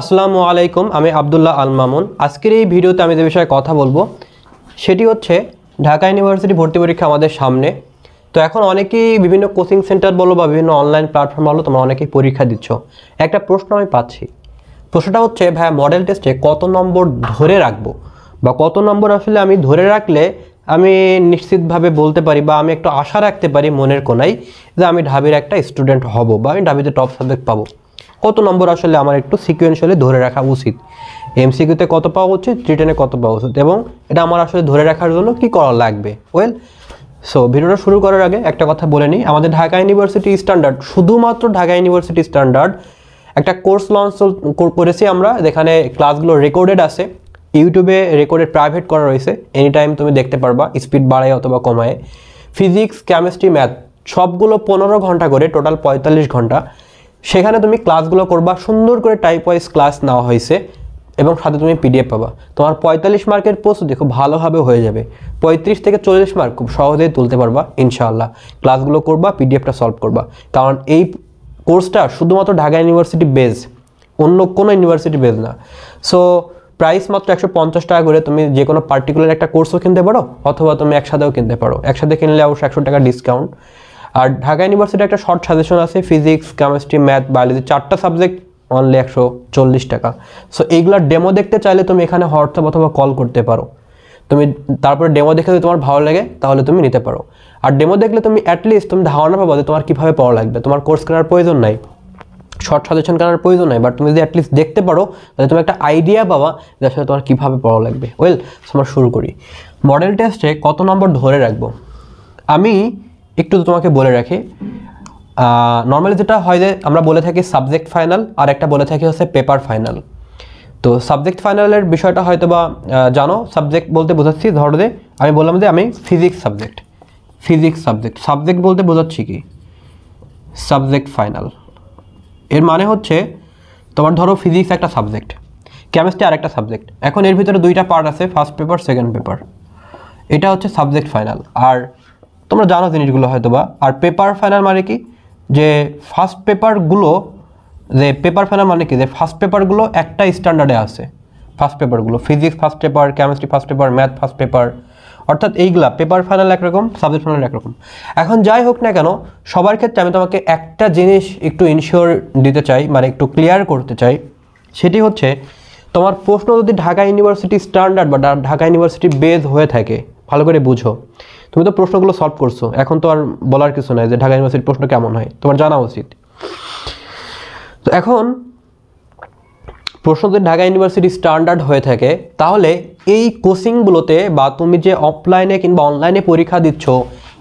আসসালামু আলাইকুম আমি আবদুল্লাহ আল মামুন আজকের এই ভিডিওতে আমি যে বিষয়ে কথা বলবো সেটি হচ্ছে ঢাকা ইউনিভার্সিটি ভর্তি পরীক্ষা আমাদের সামনে তো এখন অনেকেই বিভিন্ন কোচিং সেন্টার বলো বা বিভিন্ন অনলাইন প্ল্যাটফর্ম বলো তোমরা অনেকেই পরীক্ষা দিচ্ছ একটা প্রশ্ন আমি পাচ্ছি প্রশ্নটা হচ্ছে ভাই মডেল টেস্টে কত নম্বর ধরে রাখবো বা কত নম্বর আসলে আমি ধরে রাখলে আমি নিশ্চিতভাবে বলতে পারি বা আমি একটু আশা রাখতে পারি মনের কোনায় যে আমি ঢাবির একটা স্টুডেন্ট হব বা আমি ঢাবিতে টপ সাবজেক্ট পাবো কত নম্বর আসলে আমার একটু সিকুয়েন্সিয়ালি ধরে রাখা উচিত এমসিকিউতে কত পাওয়া উচিত ট্রিটেনে কত পাওয়া উচিত এবং এটা আমার আসলে ধরে রাখার জন্য কি করা লাগবে ওয়েল সো ভিডিওটা শুরু করার আগে একটা কথা বলে নিই আমাদের ঢাকা ইউনিভার্সিটি স্ট্যান্ডার্ড শুধুমাত্র ঢাকা ইউনিভার্সিটি স্ট্যান্ডার্ড একটা কোর্স লঞ্চ করেছি আমরা যেখানে ক্লাসগুলো রেকর্ডেড আছে ইউটিউবে রেকর্ডেড প্রাইভেট করা রয়েছে এনি টাইম তুমি দেখতে পারবা স্পিড বাড়ায় অথবা কমায় ফিজিক্স কেমিস্ট্রি ম্যাথ সবগুলো পনেরো ঘন্টা করে টোটাল পঁয়তাল্লিশ ঘন্টা সেখানে তুমি ক্লাসগুলো করবা সুন্দর করে টাইপ ওয়াইজ ক্লাস নেওয়া হয়েছে এবং সাথে তুমি পিডিএফ পাবা তোমার পঁয়তাল্লিশ মার্কের প্রস্তুতি খুব ভালোভাবে হয়ে যাবে পঁয়ত্রিশ থেকে চল্লিশ মার্ক খুব সহজেই তুলতে পারবা ইনশাআল্লাহ ক্লাসগুলো করবা পিডিএফটা সলভ করবা কারণ এই কোর্সটা শুধুমাত্র ঢাকা ইউনিভার্সিটি বেজ অন্য কোনো ইউনিভার্সিটি বেজ না সো প্রাইস মাত্র একশো পঞ্চাশ টাকা করে তুমি যে কোনো পার্টিকুলার একটা কোর্সও কিনতে পারো অথবা তুমি একসাথেও কিনতে পারো একসাথে কিনলে অবশ্যই একশো টাকা ডিসকাউন্ট আর ঢাকা ইউনিভার্সিটি একটা শর্ট সাজেশন আছে ফিজিক্স কেমিস্ট্রি ম্যাথ বায়োলজি চারটা সাবজেক্ট অনলি একশো চল্লিশ টাকা সো এইগুলোর ডেমো দেখতে চাইলে তুমি এখানে হোয়াটসঅ্যাপ অথবা কল করতে পারো তুমি তারপরে ডেমো দেখে যদি তোমার ভালো লাগে তাহলে তুমি নিতে পারো আর ডেমো দেখলে তুমি অ্যাটলিস্ট তুমি ধারণা পাবো যে তোমার কীভাবে পড়া লাগবে তোমার কোর্স করার প্রয়োজন নাই শর্ট সাজেশন করার প্রয়োজন নাই বাট তুমি যদি অ্যাটলিস্ট দেখতে পারো তাহলে তুমি একটা আইডিয়া পাবা যে আসলে তোমার কীভাবে পড়া লাগবে ওয়েল আমরা শুরু করি মডেল টেস্টে কত নম্বর ধরে রাখবো আমি একটু তোমাকে বলে রাখি নর্মালি যেটা হয় যে আমরা বলে থাকি সাবজেক্ট ফাইনাল আর একটা বলে থাকি হচ্ছে পেপার ফাইনাল তো সাবজেক্ট ফাইনালের বিষয়টা হয়তো বা জানো সাবজেক্ট বলতে বোঝাচ্ছি ধরো যে আমি বললাম যে আমি physics subject physics subject subject বলতে বোঝাচ্ছি কি সাবজেক্ট ফাইনাল এর মানে হচ্ছে তোমার ধরো ফিজিক্স একটা সাবজেক্ট কেমিস্ট্রি একটা সাবজেক্ট এখন এর ভিতরে দুইটা পার্ট আছে ফার্স্ট পেপার সেকেন্ড পেপার এটা হচ্ছে সাবজেক্ট ফাইনাল আর তোমরা জানো জিনিসগুলো হয়তো বা আর পেপার ফাইনাল মানে কি যে ফার্স্ট পেপারগুলো যে পেপার ফাইনাল মানে কি যে ফার্স্ট পেপারগুলো একটা স্ট্যান্ডার্ডে আছে ফার্স্ট পেপারগুলো physics first paper chemistry first paper math first paper অর্থাৎ এইগুলা পেপার ফাইনাল একরকম সাবজেক্ট ফাইনাল একরকম এখন যাই হোক না কেন সবার ক্ষেত্রে আমি তোমাকে একটা জিনিস একটু ইনশিওর দিতে চাই মানে একটু ক্লিয়ার করতে চাই সেটি হচ্ছে তোমার প্রশ্ন যদি ঢাকা ইউনিভার্সিটি স্ট্যান্ডার্ড বা ঢাকা ইউনিভার্সিটি বেজ হয়ে থাকে ভালো করে বুঝো তুমি তো প্রশ্নগুলো সলভ করছো এখন তো আর বলার কিছু নাই যে ঢাকা ইউনিভার্সিটির প্রশ্ন কেমন হয় তোমার জানা উচিত তো এখন প্রশ্ন যদি ঢাকা ইউনিভার্সিটি স্ট্যান্ডার্ড হয়ে থাকে তাহলে এই কোচিংগুলোতে বা তুমি যে অফলাইনে কিংবা অনলাইনে পরীক্ষা দিচ্ছ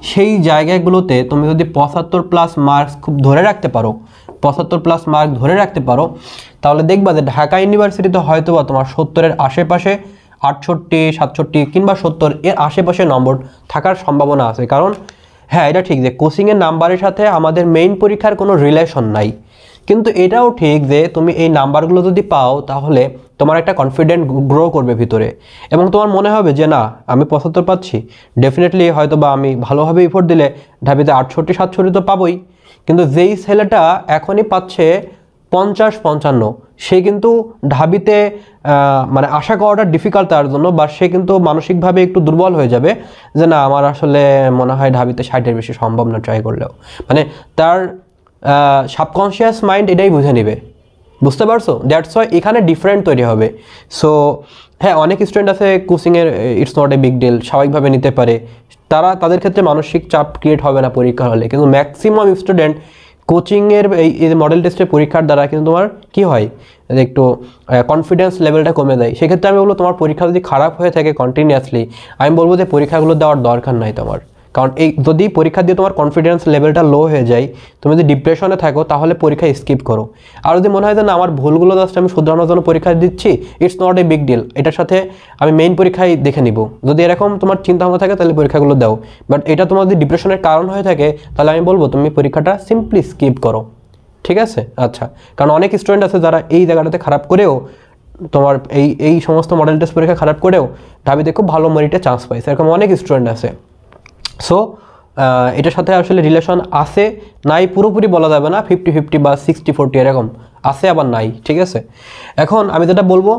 সেই জায়গাগুলোতে তুমি যদি পঁচাত্তর প্লাস মার্কস খুব ধরে রাখতে পারো পঁচাত্তর প্লাস মার্ক ধরে রাখতে পারো তাহলে দেখবা যে ঢাকা ইউনিভার্সিটিতে হয়তো বা তোমার সত্তরের আশেপাশে আটষট্টি সাতষট্টি কিংবা সত্তর এর আশেপাশে নম্বর থাকার সম্ভাবনা আছে কারণ হ্যাঁ এটা ঠিক যে কোচিংয়ের নাম্বারের সাথে আমাদের মেইন পরীক্ষার কোনো রিলেশন নাই কিন্তু এটাও ঠিক যে তুমি এই নাম্বারগুলো যদি পাও তাহলে তোমার একটা কনফিডেন্ট গ্রো করবে ভিতরে এবং তোমার মনে হবে যে না আমি পঁচাত্তর পাচ্ছি ডেফিনেটলি হয়তো বা আমি ভালোভাবে ইফোর্ট দিলে ঢাবিতে আটষট্টি সাতষট্টি তো পাবই কিন্তু যেই ছেলেটা এখনই পাচ্ছে পঞ্চাশ পঞ্চান্ন সে কিন্তু ঢাবিতে মানে আশা করাটা ডিফিকাল্ট তার জন্য বা সে কিন্তু মানসিকভাবে একটু দুর্বল হয়ে যাবে যে না আমার আসলে মনে হয় ঢাবিতে ষাটের বেশি সম্ভব না ট্রাই করলেও মানে তার সাবকনসিয়াস মাইন্ড এটাই বুঝে নেবে বুঝতে পারছো দ্যাটস ওয়াই এখানে ডিফারেন্ট তৈরি হবে সো হ্যাঁ অনেক স্টুডেন্ট আছে কোচিংয়ের it's not a big deal স্বাভাবিকভাবে নিতে পারে তারা তাদের ক্ষেত্রে মানসিক চাপ ক্রিয়েট হবে না পরীক্ষার হলে কিন্তু ম্যাক্সিমাম স্টুডেন্ট কোচিংয়ের এই মডেল টেস্টের পরীক্ষার দ্বারা কিন্তু তোমার কি হয় একটু কনফিডেন্স লেভেলটা কমে দেয় সেক্ষেত্রে আমি বলবো তোমার পরীক্ষা যদি খারাপ হয়ে থাকে কন্টিনিউয়াসলি আমি বলবো যে পরীক্ষাগুলো দেওয়ার দরকার নাই তোমার কারণ এই যদি পরীক্ষা দিয়ে তোমার কনফিডেন্স লেভেলটা লো হয়ে যায় তুমি যদি ডিপ্রেশনে থাকো তাহলে পরীক্ষা স্কিপ করো আর যদি মনে হয় যে না আমার ভুলগুলো জাস্ট আমি শুধরানোর জন্য পরীক্ষা দিচ্ছি it's not a big deal এটার সাথে আমি মেইন পরীক্ষায় দেখে নিব যদি এরকম তোমার চিন্তা ভাবনা থাকে তাহলে পরীক্ষাগুলো দাও বাট এটা তোমার যদি ডিপ্রেশনের কারণ হয়ে থাকে তাহলে আমি বলবো তুমি পরীক্ষাটা সিম্পলি স্কিপ করো ঠিক আছে আচ্ছা কারণ অনেক স্টুডেন্ট আছে যারা এই জায়গাটাতে খারাপ করেও তোমার এই এই সমস্ত মডেল টেস্ট পরীক্ষা খারাপ করেও ঢাবিতে খুব ভালো মেরিটে চান্স পাইছে এরকম অনেক স্টুডেন্ট আছে সো এটার সাথে আসলে রিলেশন আছে নাই পুরোপুরি বলা যাবে না ফিফটি ফিফটি বা সিক্সটি ফোরটি এরকম আছে আবার নাই ঠিক আছে এখন আমি যেটা বলবো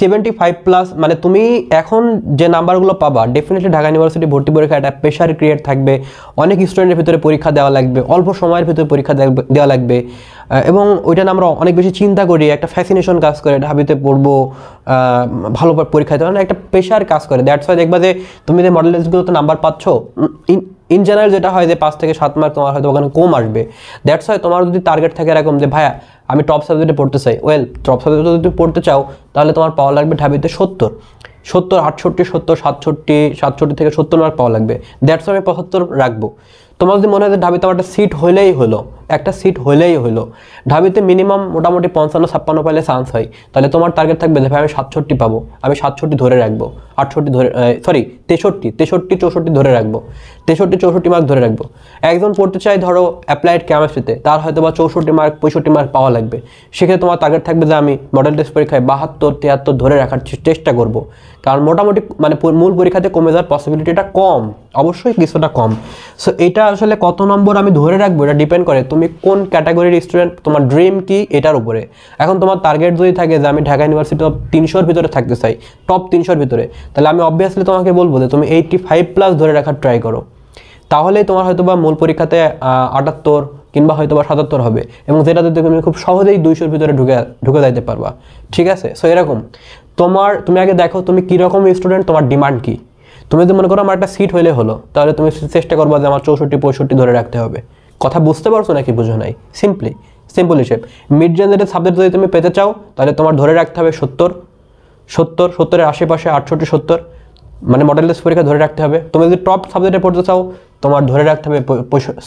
সেভেন্টি ফাইভ প্লাস মানে তুমি এখন যে নাম্বারগুলো পাবা ডেফিনেটলি ঢাকা ইউনিভার্সিটি ভর্তি পরীক্ষা একটা প্রেশার ক্রিয়েট থাকবে অনেক স্টুডেন্টের ভিতরে পরীক্ষা দেওয়া লাগবে অল্প সময়ের ভিতরে পরীক্ষা দেওয়া লাগবে এবং ওইটা আমরা অনেক বেশি চিন্তা করি একটা ফ্যাসিনেশন কাজ করে ঢাবিতে পড়বো ভালো পরীক্ষা দেওয়া মানে একটা প্রেশার কাজ করে দ্যাটস ওয়াই দেখবা যে তুমি যে মডেল টেস্টগুলোতে নাম্বার পাচ্ছ ইন জেনারেল যেটা হয় যে পাঁচ থেকে সাত মার্ক তোমার হয়তো ওখানে কম আসবে দ্যাটস হয় তোমার যদি টার্গেট থাকে এরকম যে ভাইয়া আমি টপ সাবজেক্টে পড়তে চাই ওয়েল টপ সাবজেক্টে যদি পড়তে চাও তাহলে তোমার পাওয়া লাগবে ঢাবিতে সত্তর সত্তর আটষট্টি সত্তর সাতষট্টি সাতষট্টি থেকে সত্তর মার্ক পাওয়া লাগবে দ্যাটস আমি পঁচাত্তর রাখবো তোমার যদি মনে হয় যে ঢাবিতে আমার একটা সিট হলেই হলো একটা সিট হলেই হলো ঢাবিতে মিনিমাম মোটামুটি পঞ্চান্ন ছাপ্পান্ন পাইলে চান্স হয় তাহলে তোমার টার্গেট থাকবে যে ভাই আমি সাতষট্টি পাবো আমি সাতষট্টি ধরে রাখবো আটষট্টি ধরে সরি তেষট্টি তেষট্টি চৌষট্টি ধরে রাখবো তেষট্টি চৌষট্টি মার্ক ধরে রাখবো একজন পড়তে চাই ধরো অ্যাপ্লাইড কেমিস্ট্রিতে তার হয়তো বা চৌষট্টি মার্ক পঁয়ষট্টি মার্ক পাওয়া লাগবে সেক্ষেত্রে তোমার টার্গেট থাকবে যে আমি মডেল টেস্ট পরীক্ষায় বাহাত্তর তিয়াত্তর ধরে রাখার চেষ্টা করবো কারণ মোটামুটি মানে মূল পরীক্ষাতে কমে যাওয়ার পসিবিলিটিটা কম অবশ্যই কিছুটা কম সো এটা আসলে কত নম্বর আমি ধরে রাখবো এটা ডিপেন্ড করে তুমি কোন ক্যাটাগরির স্টুডেন্ট তোমার ড্রিম কি এটার উপরে এখন তোমার টার্গেট যদি থাকে যে আমি ঢাকা ইউনিভার্সিটি অফ তিনশোর ভিতরে থাকতে চাই টপ তিনশোর ভিতরে তাহলে আমি অবভিয়াসলি তোমাকে বলবো যে তুমি এইটটি ফাইভ প্লাস ধরে রাখার ট্রাই করো তাহলেই তোমার হয়তো বা মূল পরীক্ষাতে আটাত্তর কিংবা হয়তো বা সাতাত্তর হবে এবং যেটাতে তুমি খুব সহজেই দুইশোর ভিতরে ঢুকে ঢুকে যাইতে পারবা ঠিক আছে সো এরকম তোমার তুমি আগে দেখো তুমি কীরকম স্টুডেন্ট তোমার ডিমান্ড কী তুমি যদি মনে করো আমার একটা সিট হইলে হলো তাহলে তুমি চেষ্টা করবো যে আমার চৌষট্টি পঁয়ষট্টি ধরে রাখতে হবে কথা বুঝতে পারছো নাকি বুঝো নাই সিম্পলি সিম্পল হিসেব মিড জেনারেটের সাবজেক্ট যদি তুমি পেতে চাও তাহলে তোমার ধরে রাখতে হবে সত্তর সত্তর সত্তরের আশেপাশে আটষট্টি সত্তর মানে মডেল পরীক্ষা ধরে রাখতে হবে তুমি যদি টপ সাবজেক্টে পড়তে চাও তোমার ধরে রাখতে হবে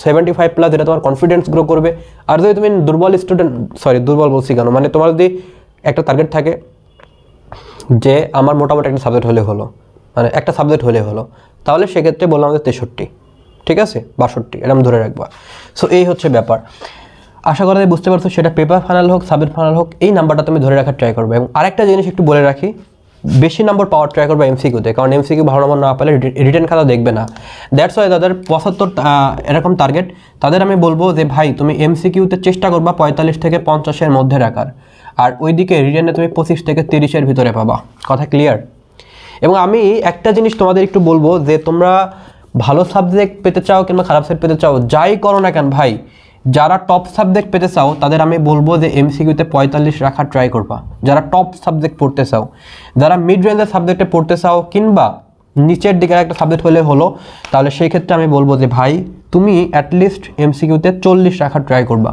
সেভেন্টি ফাইভ প্লাস এটা তোমার কনফিডেন্স গ্রো করবে আর যদি তুমি দুর্বল স্টুডেন্ট সরি দুর্বল বলছি কেন মানে তোমার যদি একটা টার্গেট থাকে যে আমার মোটামুটি একটা সাবজেক্ট হলে হলো মানে একটা সাবজেক্ট হলে হলো তাহলে সেক্ষেত্রে বললাম আমাদের তেষট্টি ঠিক আছে বাষট্টি এটা আমি ধরে রাখবো সো এই হচ্ছে ব্যাপার আশা করা বুঝতে পারছো সেটা পেপার ফাইনাল হোক সাবজেক্ট ফাইনাল হোক এই নাম্বারটা তুমি ধরে রাখার ট্রাই করবে এবং আরেকটা জিনিস একটু বলে রাখি বেশি নাম্বার পাওয়ার ট্রাই করবে এমসিকিউতে কারণ এমসিকিউ ভালো নম্বর না পেলে রিটার্ন খাতা দেখবে না দ্যাটস ওয়াই তাদের পঁচাত্তর এরকম টার্গেট তাদের আমি বলবো যে ভাই তুমি এমসিকিউতে চেষ্টা করবা পঁয়তাল্লিশ থেকে পঞ্চাশের মধ্যে রাখার আর ওইদিকে রিটার্নে তুমি পঁচিশ থেকে তিরিশের ভিতরে পাবা কথা ক্লিয়ার এবং আমি একটা জিনিস তোমাদের একটু বলবো যে তোমরা ভালো সাবজেক্ট পেতে চাও কিংবা খারাপ সাবজেক্ট পেতে চাও যাই করো না কেন ভাই যারা টপ সাবজেক্ট পেতে চাও তাদের আমি বলবো যে এমসিকিউতে পঁয়তাল্লিশ রাখা ট্রাই করবা যারা টপ সাবজেক্ট পড়তে চাও যারা মিড রেঞ্জের সাবজেক্টে পড়তে চাও কিংবা নিচের দিকের একটা সাবজেক্ট হলে হলো তাহলে সেই ক্ষেত্রে আমি বলবো যে ভাই তুমি অ্যাটলিস্ট এমসিকিউতে চল্লিশ রাখার ট্রাই করবা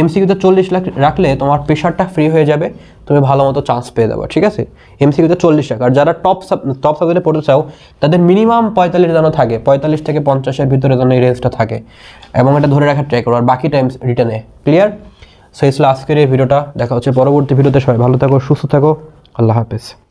এমসিকিউতে চল্লিশ লাখ রাখলে তোমার প্রেশারটা ফ্রি হয়ে যাবে তুমি ভালো মতো চান্স পেয়ে যাবে ঠিক আছে এমসিকিউতে চল্লিশ টাকা আর যারা টপ টপ সাবজেক্টে পড়তে চাও তাদের মিনিমাম পঁয়তাল্লিশ যেন থাকে পঁয়তাল্লিশ থেকে পঞ্চাশের ভিতরে যেন এই রেঞ্জটা থাকে এবং এটা ধরে রাখার ট্রাই করো আর বাকি টাইমস রিটার্নে ক্লিয়ার সো এই আজকের এই ভিডিওটা দেখা হচ্ছে পরবর্তী ভিডিওতে সবাই ভালো থাকো সুস্থ থাকো আল্লাহ হাফেজ